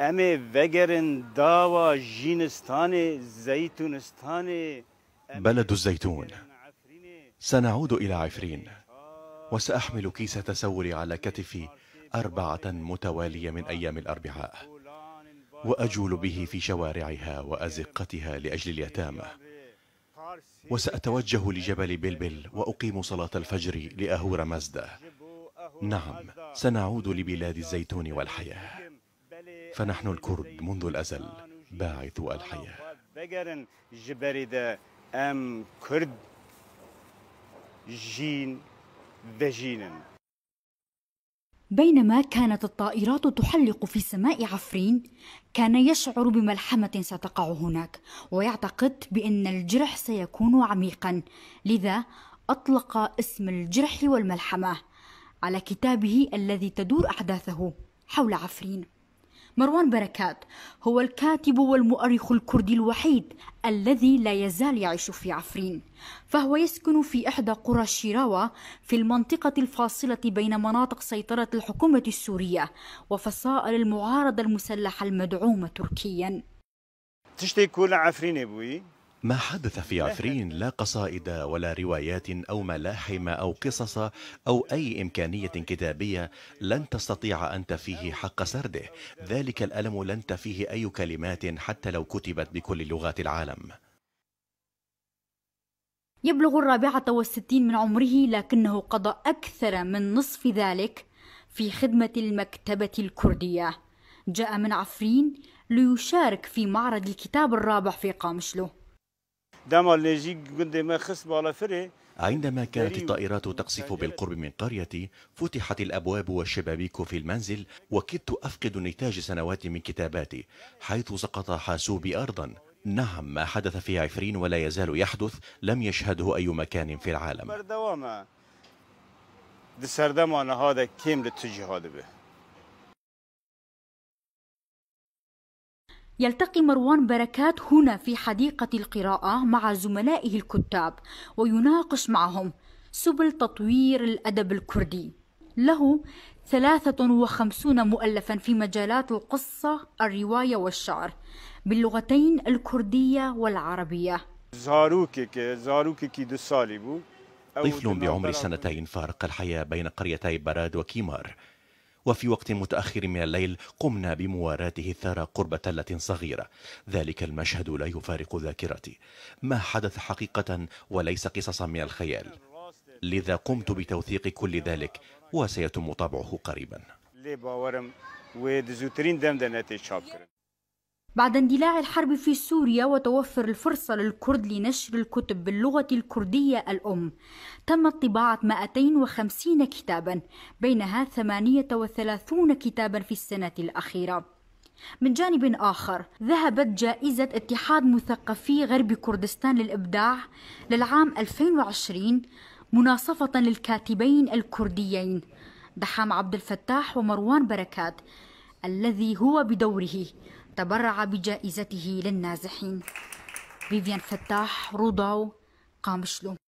امي وگرن داوا جينستاني زيتونستاني بلد الزيتون سنعود إلى عفرين وسأحمل كيس تسول على كتفي أربعة متوالية من أيام الأربعاء وأجول به في شوارعها وأزقتها لأجل اليتامى وسأتوجه لجبل بلبل وأقيم صلاة الفجر لأهور مزدة نعم سنعود لبلاد الزيتون والحياه فنحن الكرد منذ الأزل باعث الحياة بينما كانت الطائرات تحلق في سماء عفرين كان يشعر بملحمه ستقع هناك ويعتقد بان الجرح سيكون عميقا لذا اطلق اسم الجرح والملحمه على كتابه الذي تدور احداثه حول عفرين مروان بركات هو الكاتب والمؤرخ الكردي الوحيد الذي لا يزال يعيش في عفرين فهو يسكن في إحدى قرى الشراوة في المنطقة الفاصلة بين مناطق سيطرة الحكومة السورية وفصائل المعارضة المسلحة المدعومة تركيا تشتي كل عفرين أبوي ما حدث في عفرين لا قصائد ولا روايات أو ملاحم أو قصص أو أي إمكانية كتابية لن تستطيع أن تفيه حق سرده ذلك الألم لن تفيه أي كلمات حتى لو كتبت بكل لغات العالم يبلغ الرابعة والستين من عمره لكنه قضى أكثر من نصف ذلك في خدمة المكتبة الكردية جاء من عفرين ليشارك في معرض الكتاب الرابع في قامشلو عندما كانت الطائرات تقصف بالقرب من قريتي فتحت الأبواب والشبابيك في المنزل وكدت أفقد نتاج سنوات من كتاباتي حيث سقط حاسوبي أرضا نعم ما حدث في عفرين ولا يزال يحدث لم يشهده أي مكان في العالم يلتقي مروان بركات هنا في حديقة القراءة مع زملائه الكتاب ويناقش معهم سبل تطوير الأدب الكردي له 53 مؤلفا في مجالات القصة الرواية والشعر باللغتين الكردية والعربية طفل بعمر سنتين فارق الحياة بين قريتي براد وكيمار وفي وقت متأخر من الليل قمنا بمواراته الثرى قرب تلة صغيرة ذلك المشهد لا يفارق ذاكرتي ما حدث حقيقة وليس قصصا من الخيال لذا قمت بتوثيق كل ذلك وسيتم طبعه قريبا بعد اندلاع الحرب في سوريا وتوفر الفرصة للكرد لنشر الكتب باللغة الكردية الأم تمت طباعة 250 كتابا بينها 38 كتابا في السنة الأخيرة من جانب آخر ذهبت جائزة اتحاد مثقفي غرب كردستان للإبداع للعام 2020 مناصفة للكاتبين الكرديين دحام عبد الفتاح ومروان بركات الذي هو بدوره تبرع بجائزته للنازحين فيفيان فتاح روضاو قامشلو